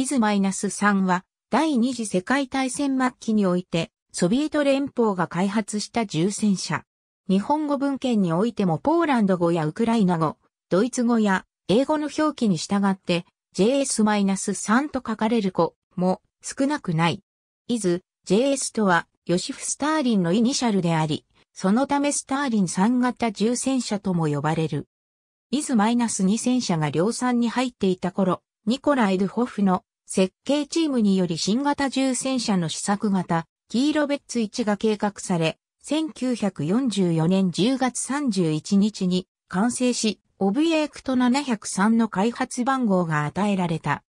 イマナス3は第二次世界大戦末期においてソビエト連邦が開発した重戦車。日本語文献においてもポーランド語やウクライナ語、ドイツ語や英語の表記に従って JS-3 と書かれる子も少なくない。イズ、JS とはヨシフ・スターリンのイニシャルであり、そのためスターリン3型重戦車とも呼ばれる。イズ -2 戦車が量産に入っていた頃、ニコラ・イ・ルホフの設計チームにより新型重戦車の試作型、キーロベッツ1が計画され、1944年10月31日に完成し、オブエークト703の開発番号が与えられた。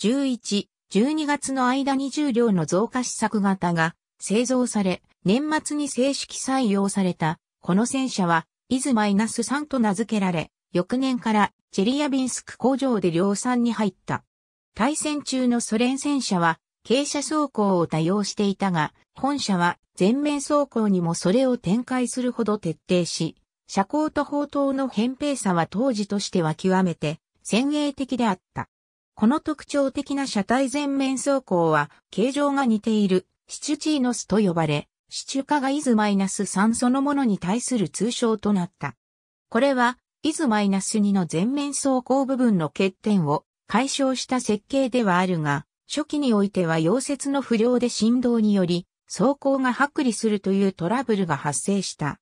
11、12月の間に重量の増加試作型が製造され、年末に正式採用された、この戦車は、イズマイナス3と名付けられ、翌年からチェリアビンスク工場で量産に入った。対戦中のソ連戦車は傾斜走行を多用していたが、本社は全面走行にもそれを展開するほど徹底し、車高と砲塔の扁平さは当時としては極めて先鋭的であった。この特徴的な車体全面走行は形状が似ているシチュチーノスと呼ばれ、シチュカがイズマイナス3そのものに対する通称となった。これはイズマイナス2の全面走行部分の欠点を解消した設計ではあるが、初期においては溶接の不良で振動により、走行が剥離するというトラブルが発生した。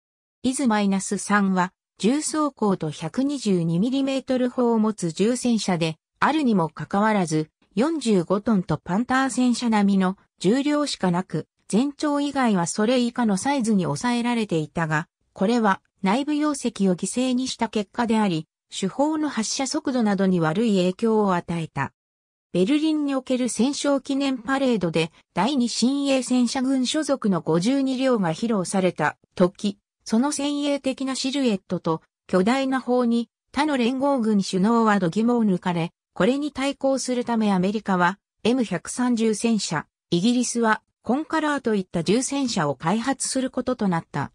イズ -3 は、重走行と 122mm 砲を持つ重戦車で、あるにもかかわらず、45トンとパンター戦車並みの重量しかなく、全長以外はそれ以下のサイズに抑えられていたが、これは内部容積を犠牲にした結果であり、主砲の発射速度などに悪い影響を与えた。ベルリンにおける戦勝記念パレードで第2新鋭戦車軍所属の52両が披露された時、その先鋭的なシルエットと巨大な砲に他の連合軍首脳は度肝を抜かれ、これに対抗するためアメリカは M130 戦車、イギリスはコンカラーといった重戦車を開発することとなった。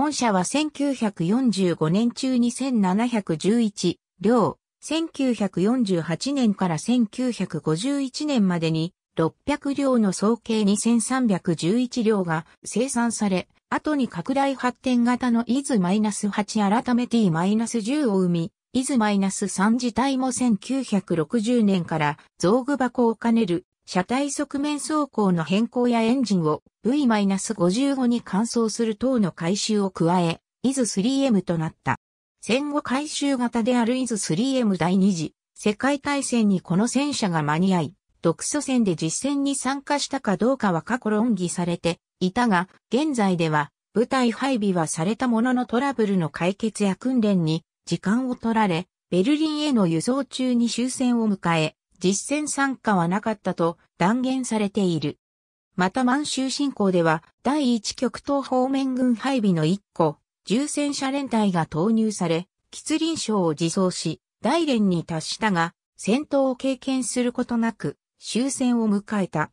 本社は1945年中に1711両、1948年から1951年までに600両の総計2311両が生産され、後に拡大発展型のイズ -8 改め T-10 を生み、イズ -3 自体も1960年から造具箱を兼ねる車体側面走行の変更やエンジンを V-55 に換装する等の改修を加え、イズ 3M となった。戦後改修型であるイズ 3M 第2次世界大戦にこの戦車が間に合い、独ソ戦で実戦に参加したかどうかは過去論議されていたが、現在では部隊配備はされたもののトラブルの解決や訓練に時間を取られ、ベルリンへの輸送中に終戦を迎え、実戦参加はなかったと断言されている。また満州侵攻では第一極東方面軍配備の一個、重戦車連隊が投入され、吉林省を自走し、大連に達したが、戦闘を経験することなく、終戦を迎えた。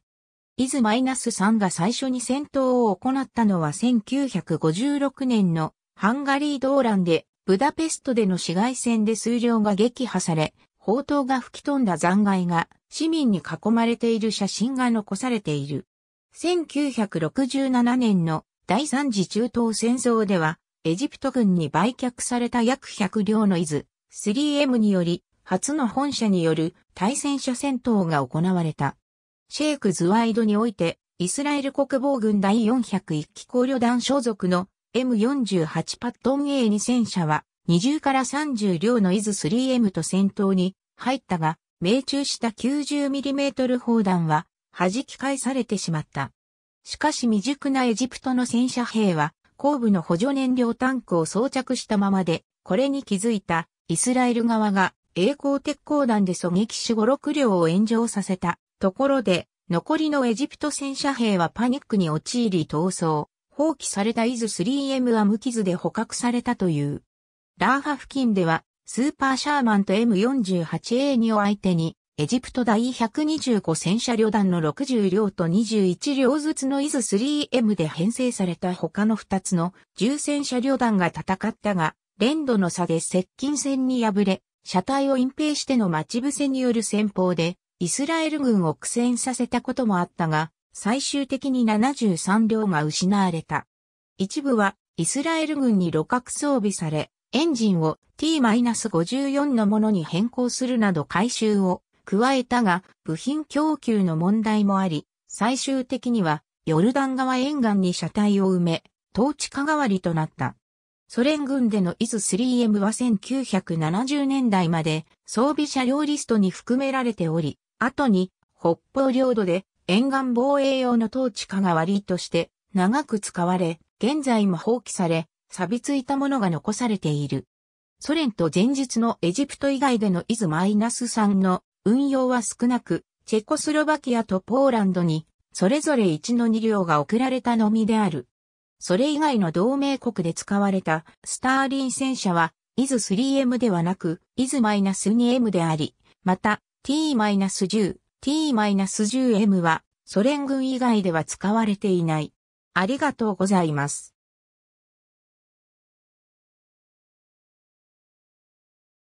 伊豆マイナス3が最初に戦闘を行ったのは1956年のハンガリー動乱で、ブダペストでの市街戦で数量が撃破され、砲塔が吹き飛んだ残骸が市民に囲まれている写真が残されている。1967年の第三次中東戦争では、エジプト軍に売却された約100両の伊豆 3M により、初の本社による対戦車戦闘が行われた。シェイク・ズワイドにおいて、イスラエル国防軍第401機甲旅団所属の M48 パットン a 2戦車は20から30両のイズ 3M と戦闘に入ったが、命中した 90mm 砲弾は弾き返されてしまった。しかし未熟なエジプトの戦車兵は後部の補助燃料タンクを装着したままで、これに気づいたイスラエル側が栄光鉄鋼弾で狙撃手5、6両を炎上させたところで、残りのエジプト戦車兵はパニックに陥り逃走。放棄されたイズ 3M は無傷で捕獲されたという。ラーハ付近では、スーパーシャーマンと M48A2 を相手に、エジプト第125戦車旅団の60両と21両ずつのイズ 3M で編成された他の2つの重戦車旅団が戦ったが、連度の差で接近戦に敗れ、車体を隠蔽しての待ち伏せによる戦法で、イスラエル軍を苦戦させたこともあったが、最終的に73両が失われた。一部はイスラエル軍に路角装備され、エンジンを T-54 のものに変更するなど回収を加えたが、部品供給の問題もあり、最終的にはヨルダン川沿岸に車体を埋め、統治下代わりとなった。ソ連軍でのイズ 3M は1970年代まで装備車両リストに含められており、後に北方領土で沿岸防衛用の統治下代わりとして長く使われ、現在も放棄され、錆びついたものが残されている。ソ連と前述のエジプト以外でのイズマイナス3の運用は少なく、チェコスロバキアとポーランドに、それぞれ1の2両が送られたのみである。それ以外の同盟国で使われたスターリン戦車は、イズ 3M ではなく、イズマイナス -2M であり、また、T-10、T-10M は、ソ連軍以外では使われていない。ありがとうございます。